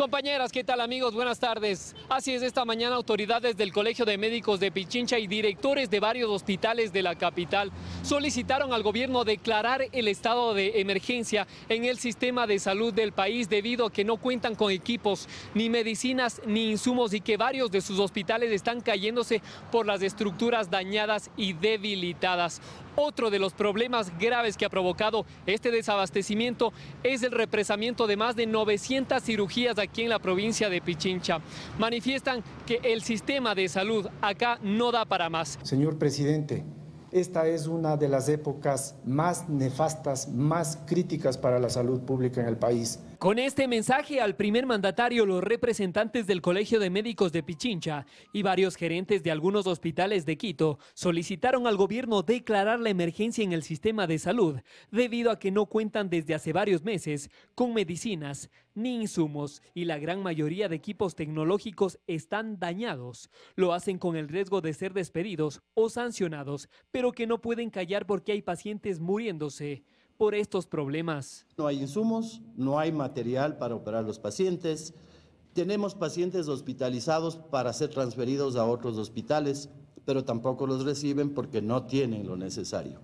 Compañeras, ¿qué tal amigos? Buenas tardes. Así es, esta mañana autoridades del Colegio de Médicos de Pichincha y directores de varios hospitales de la capital solicitaron al gobierno declarar el estado de emergencia en el sistema de salud del país debido a que no cuentan con equipos, ni medicinas, ni insumos y que varios de sus hospitales están cayéndose por las estructuras dañadas y debilitadas. Otro de los problemas graves que ha provocado este desabastecimiento es el represamiento de más de 900 cirugías aquí en la provincia de Pichincha. Manifiestan que el sistema de salud acá no da para más. Señor presidente, esta es una de las épocas más nefastas, más críticas para la salud pública en el país. Con este mensaje al primer mandatario, los representantes del Colegio de Médicos de Pichincha y varios gerentes de algunos hospitales de Quito solicitaron al gobierno declarar la emergencia en el sistema de salud, debido a que no cuentan desde hace varios meses con medicinas, ni insumos y la gran mayoría de equipos tecnológicos están dañados. Lo hacen con el riesgo de ser despedidos o sancionados, pero que no pueden callar porque hay pacientes muriéndose por estos problemas. No hay insumos, no hay material para operar los pacientes. Tenemos pacientes hospitalizados para ser transferidos a otros hospitales, pero tampoco los reciben porque no tienen lo necesario.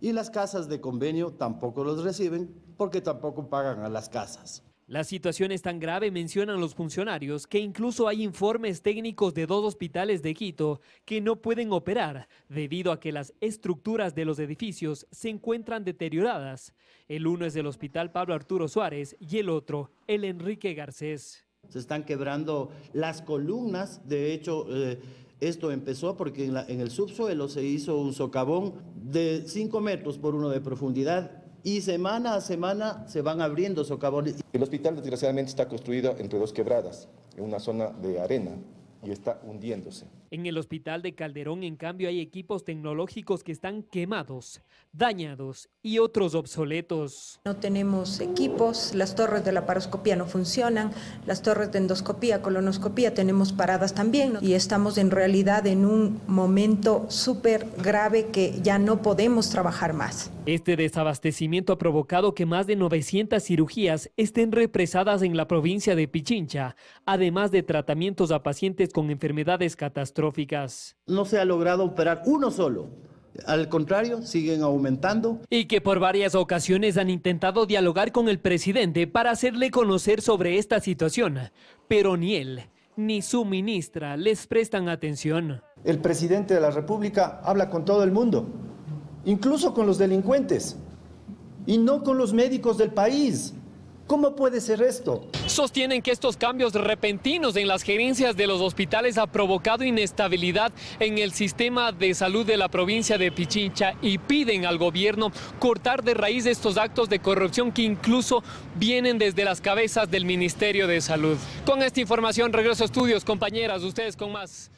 Y las casas de convenio tampoco los reciben porque tampoco pagan a las casas. La situación es tan grave, mencionan los funcionarios, que incluso hay informes técnicos de dos hospitales de Quito que no pueden operar debido a que las estructuras de los edificios se encuentran deterioradas. El uno es el Hospital Pablo Arturo Suárez y el otro el Enrique Garcés. Se están quebrando las columnas, de hecho... Eh, esto empezó porque en, el subsuelo se hizo un socavón de 5 metros por uno de profundidad y semana a semana se van abriendo socavones. El hospital desgraciadamente está construido entre dos quebradas, en una zona de arena y está hundiéndose. En el hospital de Calderón, en cambio, hay equipos tecnológicos que están quemados, dañados y otros obsoletos. No tenemos equipos, las torres de la paroscopía no funcionan, las torres de endoscopía, colonoscopía tenemos paradas también y estamos en realidad en un momento súper grave que ya no podemos trabajar más. Este desabastecimiento ha provocado que más de 900 cirugías estén represadas en la provincia de Pichincha, además de tratamientos a pacientes con enfermedades catastróficas no se ha logrado operar uno solo. Al contrario, siguen aumentando. Y que por varias ocasiones han intentado dialogar con el presidente para hacerle conocer sobre esta situación, pero ni él ni su ministra les prestan atención. El presidente de la República habla con todo el mundo, incluso con los delincuentes, y no con los médicos del país. ¿Cómo puede ser esto? Sostienen que estos cambios repentinos en las gerencias de los hospitales ha provocado inestabilidad en el sistema de salud de la provincia de Pichincha y piden al gobierno cortar de raíz estos actos de corrupción que incluso vienen desde las cabezas del Ministerio de Salud. Con esta información regreso a estudios, compañeras, ustedes con más.